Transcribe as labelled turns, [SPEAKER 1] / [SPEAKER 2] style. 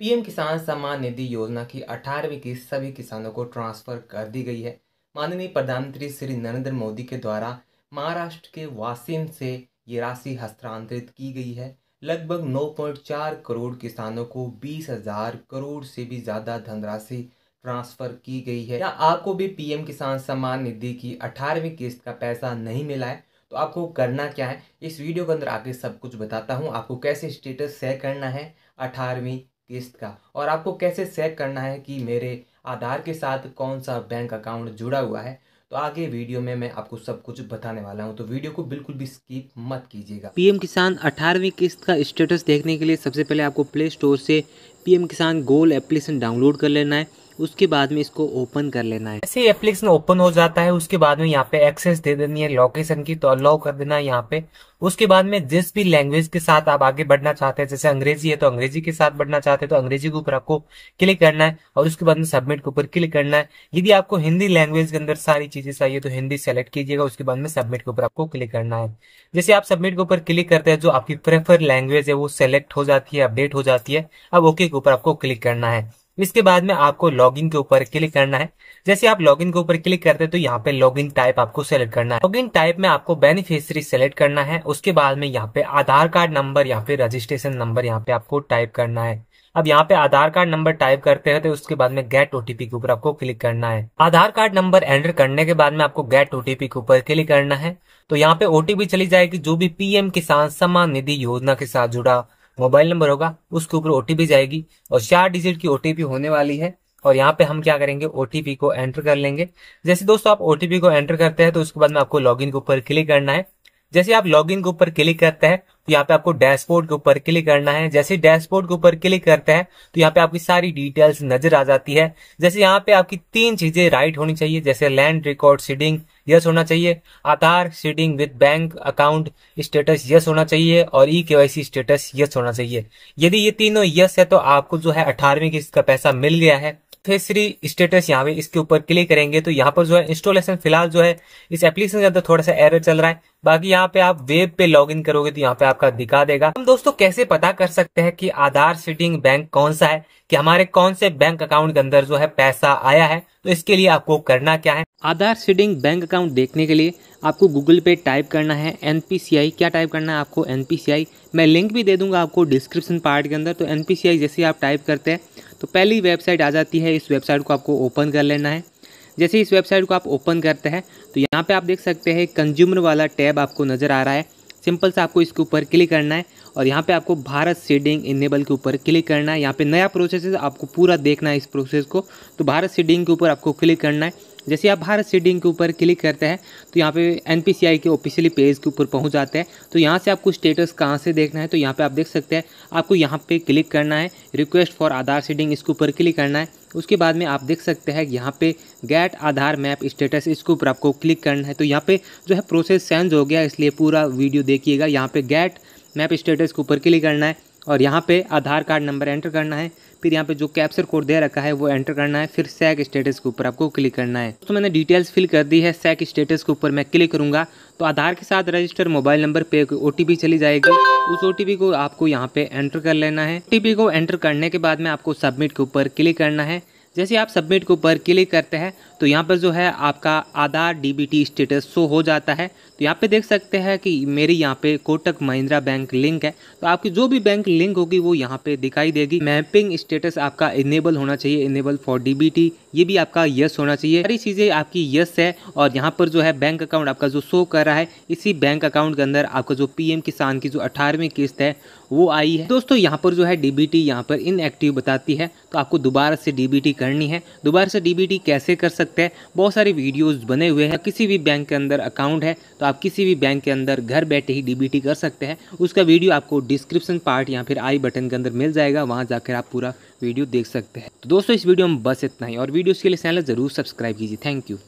[SPEAKER 1] PM किसान सम्मान निधि योजना की अठारहवीं किस्त सभी किसानों को ट्रांसफर कर दी गई है माननीय प्रधानमंत्री श्री नरेंद्र मोदी के द्वारा महाराष्ट्र के वासिम से ये राशि हस्तांतरित की गई है लगभग 9.4 करोड़ किसानों को बीस हजार करोड़ से भी ज़्यादा धनराशि ट्रांसफ़र की गई है या आपको भी पीएम किसान सम्मान निधि की अठारहवीं किस्त का पैसा नहीं मिला है तो आपको करना क्या है इस वीडियो के अंदर आगे सब कुछ बताता हूँ आपको कैसे स्टेटस शेयर करना है अठारहवीं किस्त का और आपको कैसे चेक करना है कि मेरे आधार के साथ कौन सा बैंक अकाउंट जुड़ा हुआ है तो आगे वीडियो में मैं आपको सब कुछ बताने वाला हूं तो वीडियो को बिल्कुल भी स्किप मत कीजिएगा पीएम किसान 18वीं किस्त का स्टेटस देखने के लिए सबसे पहले आपको प्ले स्टोर से पीएम किसान गोल एप्लीकेशन डाउनलोड कर लेना है उसके बाद में इसको ओपन कर लेना है ऐसे एप्लीकेशन ओपन हो जाता है उसके बाद में यहाँ पे एक्सेस दे देनी है लोकेशन की तो अलाउ कर देना है यहाँ पे उसके बाद में जिस भी लैंग्वेज के साथ आप आगे बढ़ना चाहते हैं जैसे अंग्रेजी है तो अंग्रेजी के साथ बढ़ना चाहते हैं तो अंग्रेजी के ऊपर आपको क्लिक करना है और उसके बाद में सबमिट के ऊपर क्लिक करना है यदि आपको हिंदी लैंग्वेज के अंदर सारी चीजें चाहिए तो हिंदी सेलेक्ट कीजिएगा उसके बाद में सबमिट के ऊपर आपको क्लिक करना है जैसे आप सबमिट के ऊपर क्लिक करते हैं जो आपकी प्रेफर लैंग्वेज है वो सेलेक्ट हो जाती है अपडेट हो जाती है अब ओके के ऊपर आपको क्लिक करना है इसके बाद में आपको लॉगिन के ऊपर क्लिक करना है जैसे आप लॉगिन के ऊपर क्लिक करते हैं तो यहाँ पे लॉगिन टाइप आपको सेलेक्ट करना है लॉगिन टाइप में आपको बेनिफिशियरी सेलेक्ट करना है उसके बाद में यहाँ पे आधार कार्ड नंबर या फिर रजिस्ट्रेशन नंबर यहाँ पे आपको टाइप करना है अब यहाँ पे आधार कार्ड नंबर टाइप करते हैं तो उसके बाद में गेट ओटीपी के ऊपर आपको क्लिक करना है आधार कार्ड नंबर एंटर करने के बाद में आपको गेट ओटीपी के ऊपर क्लिक करना है तो यहाँ पे ओटीपी चली जाएगी जो भी पीएम किसान सम्मान निधि योजना के साथ जुड़ा मोबाइल नंबर होगा उसके ऊपर ओटीपी जाएगी और चार डिजिट की ओटीपी होने वाली है और यहाँ पे हम क्या करेंगे ओटीपी को एंटर कर लेंगे जैसे दोस्तों आप ओटीपी को एंटर करते हैं तो उसके बाद में आपको लॉगिन के ऊपर क्लिक करना है जैसे आप लॉग के ऊपर क्लिक करते हैं तो यहाँ पे आपको डैशबोर्ड के ऊपर क्लिक करना है जैसे डैशबोर्ड के ऊपर क्लिक करते हैं तो यहाँ पे आपकी सारी डिटेल्स नजर आ जाती है जैसे यहाँ पे आपकी तीन चीजें राइट होनी चाहिए जैसे लैंड रिकॉर्ड सीडिंग यस होना चाहिए Aadhaar seeding with bank account status yes होना चाहिए और ई केवाईसी स्टेटस यस होना चाहिए यदि ये तीनों यस है तो आपको जो है अठारहवीं किस्त का पैसा मिल गया है थ्री स्टेटस यहाँ पे इसके ऊपर क्लिक करेंगे तो यहाँ पर जो है इंस्टॉलेशन फिलहाल जो है इस एप्लीकेशन के अंदर थोड़ा सा एरर चल रहा है बाकी यहाँ पे आप वेब पे लॉगिन करोगे तो यहाँ पे आपका दिखा देगा हम दोस्तों कैसे पता कर सकते हैं कि आधार सीटिंग बैंक कौन सा है कि हमारे कौन से बैंक अकाउंट के अंदर जो है पैसा आया है तो इसके लिए आपको करना क्या है आधार सीडिंग बैंक अकाउंट देखने के लिए आपको गूगल पे टाइप करना है एन क्या टाइप करना है आपको एन मैं लिंक भी दे दूंगा आपको डिस्क्रिप्शन पार्ट के अंदर तो एन जैसे आप टाइप करते हैं तो पहली वेबसाइट आ जाती है इस वेबसाइट को आपको ओपन कर लेना है जैसे इस वेबसाइट को आप ओपन करते हैं तो यहाँ पर आप देख सकते हैं कंज्यूमर वाला टैब आपको नज़र आ रहा है सिंपल से आपको इसके ऊपर क्लिक करना है और यहाँ पे आपको भारत सीडिंग इनेबल के ऊपर क्लिक करना है यहाँ पे नया प्रोसेस है आपको पूरा देखना है इस प्रोसेस को तो भारत सीडिंग के ऊपर आपको क्लिक करना है जैसे आप भारत सीडिंग के ऊपर क्लिक करते हैं तो यहाँ पे एन के ऑफिशियली पेज के ऊपर पहुँच जाते हैं तो यहाँ से आपको स्टेटस कहाँ से देखना है तो यहाँ पे आप देख सकते हैं आपको यहाँ पर क्लिक करना है रिक्वेस्ट फॉर आधार सीडिंग इसके ऊपर क्लिक करना है उसके बाद में आप देख सकते हैं यहाँ पे गेट आधार मैप स्टेटस इसके ऊपर आपको क्लिक करना है तो यहाँ पे जो है प्रोसेस चेंज हो गया इसलिए पूरा वीडियो देखिएगा यहाँ पे गेट मैप स्टेटस के ऊपर क्लिक करना है और यहाँ पे आधार कार्ड नंबर एंटर करना है फिर यहाँ पे जो कैप्चर कोड दे रखा है वो एंटर करना है फिर सैक स्टेटस के ऊपर आपको क्लिक करना है तो मैंने डिटेल्स फिल कर दी है सैक स्टेटस के ऊपर मैं क्लिक करूँगा तो आधार के साथ रजिस्टर मोबाइल नंबर पे ओ चली जाएगी उस ओ को आपको यहाँ पे एंटर कर लेना है ओ को एंटर करने के बाद में आपको सबमिट के ऊपर क्लिक करना है जैसे आप सबमिट के ऊपर क्लिक करते हैं तो यहाँ पर जो है आपका आधार डीबीटी स्टेटस शो हो जाता है तो यहाँ पे देख सकते हैं कि मेरी यहाँ पे कोटक महिंद्रा बैंक लिंक है तो आपकी जो भी बैंक लिंक होगी वो यहाँ पे दिखाई देगी मैपिंग स्टेटस आपका इनेबल होना चाहिए इनेबल फॉर डीबीटी ये भी आपका यस होना चाहिए सारी चीज़ें आपकी यस है और यहाँ पर जो है बैंक अकाउंट आपका जो शो कर रहा है इसी बैंक अकाउंट के अंदर आपका जो पी किसान की जो अठारहवीं किस्त है वो आई है दोस्तों यहाँ पर जो है डीबीटी यहाँ पर इनएक्टिव बताती है तो आपको दोबारा से डीबीटी कर करनी है दोबारा से डीबीटी कैसे कर सकते हैं बहुत सारे वीडियोस बने हुए हैं किसी भी बैंक के अंदर अकाउंट है तो आप किसी भी बैंक के अंदर घर बैठे ही डीबीटी कर सकते हैं उसका वीडियो आपको डिस्क्रिप्शन पार्ट या फिर आई बटन के अंदर मिल जाएगा वहाँ जाकर आप पूरा वीडियो देख सकते हैं तो दोस्तों इस वीडियो में बस इतना ही और वीडियोज़ के लिए चैनल ज़रूर सब्सक्राइब कीजिए थैंक यू